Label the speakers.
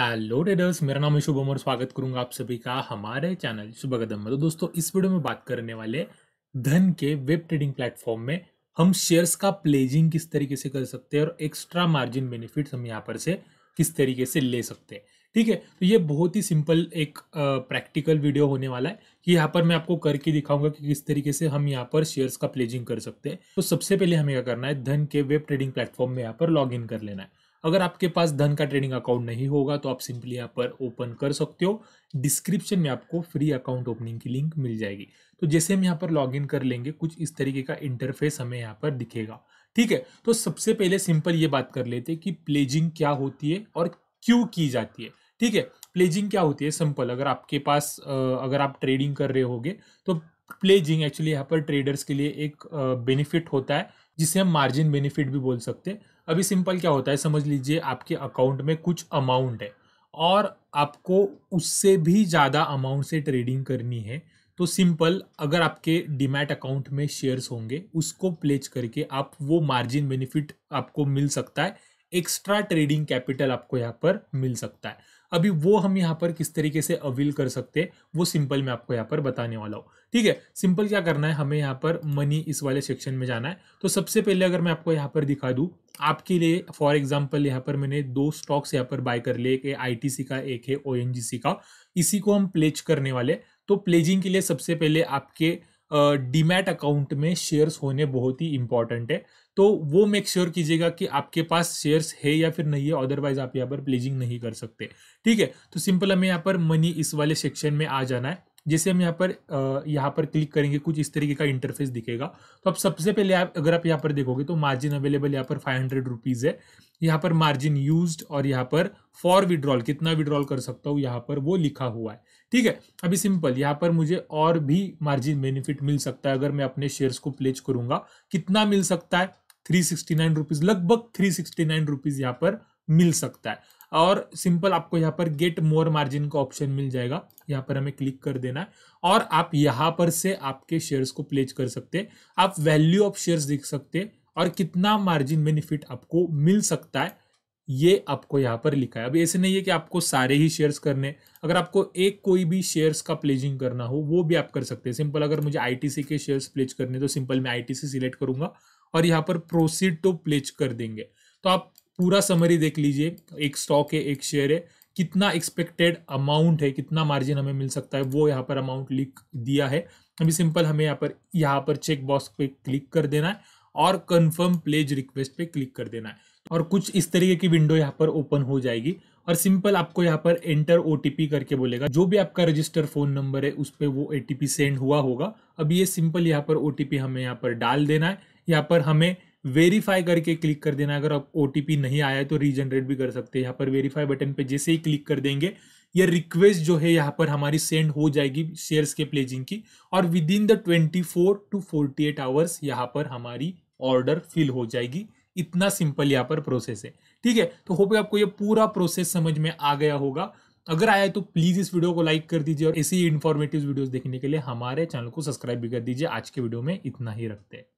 Speaker 1: hello traders मेरा नाम है शुभम और स्वागत करूंगा आप सभी का हमारे चैनल कदम में तो दोस्तों इस वीडियो में बात करने वाले धन के वेब ट्रेडिंग प्लेटफॉर्म में हम शेयर्स का प्लेजिंग किस तरीके से कर सकते हैं और एक्स्ट्रा मार्जिन बेनिफिट्स हम यहाँ पर से किस तरीके से ले सकते हैं ठीक है तो ये बहुत ही सिंपल एक प्रैक्टिकल वीडियो होने वाला है कि यहाँ पर मैं आपको करके दिखाऊंगा कि किस तरीके से हम यहाँ पर शेयर्स का प्लेजिंग कर सकते हैं तो सबसे पहले हमें क्या करना है धन के वेब ट्रेडिंग प्लेटफॉर्म में यहाँ पर लॉग इन कर लेना है अगर आपके पास धन का ट्रेडिंग अकाउंट नहीं होगा तो आप सिंपली यहाँ पर ओपन कर सकते हो डिस्क्रिप्शन में आपको फ्री अकाउंट ओपनिंग की लिंक मिल जाएगी तो जैसे हम यहाँ पर लॉगिन कर लेंगे कुछ इस तरीके का इंटरफेस हमें यहाँ पर दिखेगा ठीक है तो सबसे पहले सिंपल ये बात कर लेते हैं कि प्लेजिंग क्या होती है और क्यों की जाती है ठीक है प्लेजिंग क्या होती है सिंपल अगर आपके पास अगर आप ट्रेडिंग कर रहे होगे तो प्लेजिंग एक्चुअली यहाँ पर ट्रेडर्स के लिए एक बेनिफिट होता है जिसे हम मार्जिन बेनिफिट भी बोल सकते हैं अभी सिंपल क्या होता है समझ लीजिए आपके अकाउंट में कुछ अमाउंट है और आपको उससे भी ज़्यादा अमाउंट से ट्रेडिंग करनी है तो सिंपल अगर आपके डीमैट अकाउंट में शेयर्स होंगे उसको प्लेज करके आप वो मार्जिन बेनिफिट आपको मिल सकता है एक्स्ट्रा ट्रेडिंग कैपिटल आपको यहाँ पर मिल सकता है अभी वो हम यहाँ पर किस तरीके से अवेल कर सकते हैं वो सिंपल मैं आपको यहाँ पर बताने वाला हूँ ठीक है सिंपल क्या करना है हमें यहाँ पर मनी इस वाले सेक्शन में जाना है तो सबसे पहले अगर मैं आपको यहाँ पर दिखा दूँ आपके लिए फॉर एग्जाम्पल यहाँ पर मैंने दो स्टॉक्स यहाँ पर बाय कर लिए एक है आई का एक है ओ का इसी को हम प्लेच करने वाले तो प्लेजिंग के लिए सबसे पहले आपके डीमैट uh, अकाउंट में शेयर्स होने बहुत ही इंपॉर्टेंट है तो वो मेक श्योर sure कीजिएगा कि आपके पास शेयर्स है या फिर नहीं है अदरवाइज आप यहाँ पर प्लेजिंग नहीं कर सकते ठीक है तो सिंपल हमें यहाँ पर मनी इस वाले सेक्शन में आ जाना है जैसे हम यहाँ पर यहाँ पर क्लिक करेंगे कुछ इस तरीके का इंटरफेस दिखेगा तो अब सबसे पहले आप अगर आप यहाँ पर देखोगे तो मार्जिन अवेलेबल यहाँ पर फाइव हंड्रेड रुपीज़ है यहाँ पर मार्जिन यूज्ड और यहाँ पर फॉर विड्रॉल कितना विड्रॉल कर सकता हूँ यहाँ पर वो लिखा हुआ है ठीक है अभी सिंपल यहाँ पर मुझे और भी मार्जिन बेनिफिट मिल सकता है अगर मैं अपने शेयर्स को प्लेज करूंगा कितना मिल सकता है थ्री सिक्सटी नाइन रुपीज़ लगभग थ्री सिक्सटी नाइन रुपीज़ यहाँ पर मिल सकता है और सिंपल आपको यहाँ पर गेट मोर मार्जिन का ऑप्शन मिल जाएगा यहाँ पर हमें क्लिक कर देना है और आप यहाँ पर से आपके शेयर्स को प्लेज कर सकते हैं आप वैल्यू ऑफ शेयर्स देख सकते हैं और कितना मार्जिन बेनिफिट आपको मिल सकता है ये आपको यहाँ पर लिखा है अब ऐसे नहीं है कि आपको सारे ही शेयर्स करने अगर आपको एक कोई भी शेयर्स का प्लेजिंग करना हो वो भी आप कर सकते हैं सिंपल अगर मुझे आईटीसी के शेयर्स प्लेज करने तो सिंपल मैं आईटीसी सिलेक्ट करूंगा और यहाँ पर प्रोसीड टू प्लेज कर देंगे तो आप पूरा समरी देख लीजिए एक स्टॉक है एक शेयर है कितना एक्सपेक्टेड अमाउंट है कितना मार्जिन हमें मिल सकता है वो यहाँ पर अमाउंट लिख दिया है अभी सिंपल हमें यहाँ पर यहाँ पर चेक बॉक्स पे क्लिक कर देना है और कंफर्म प्लेज रिक्वेस्ट पे क्लिक कर देना है और कुछ इस तरीके की विंडो यहाँ पर ओपन हो जाएगी और सिंपल आपको यहाँ पर एंटर ओ करके बोलेगा जो भी आपका रजिस्टर फोन नंबर है उस पर वो ए सेंड हुआ होगा अब ये सिंपल यहाँ पर ओ हमें यहाँ पर डाल देना है यहाँ पर हमें वेरीफाई करके क्लिक कर देना अगर आप ओ नहीं आया तो रीजनरेट भी कर सकते हैं यहाँ पर वेरीफाई बटन पे जैसे ही क्लिक कर देंगे यह रिक्वेस्ट जो है यहाँ पर हमारी सेंड हो जाएगी शेयर्स के प्लेजिंग की और within the twenty four to forty eight hours यहाँ पर हमारी ऑर्डर फिल हो जाएगी इतना सिंपल यहाँ पर प्रोसेस है ठीक है तो होप आपको यह पूरा प्रोसेस समझ में आ गया होगा अगर आया तो प्लीज़ इस वीडियो को लाइक कर दीजिए और ऐसी इन्फॉर्मेटिव वीडियोस देखने के लिए हमारे चैनल को सब्सक्राइब भी कर दीजिए आज के वीडियो में इतना ही रखते हैं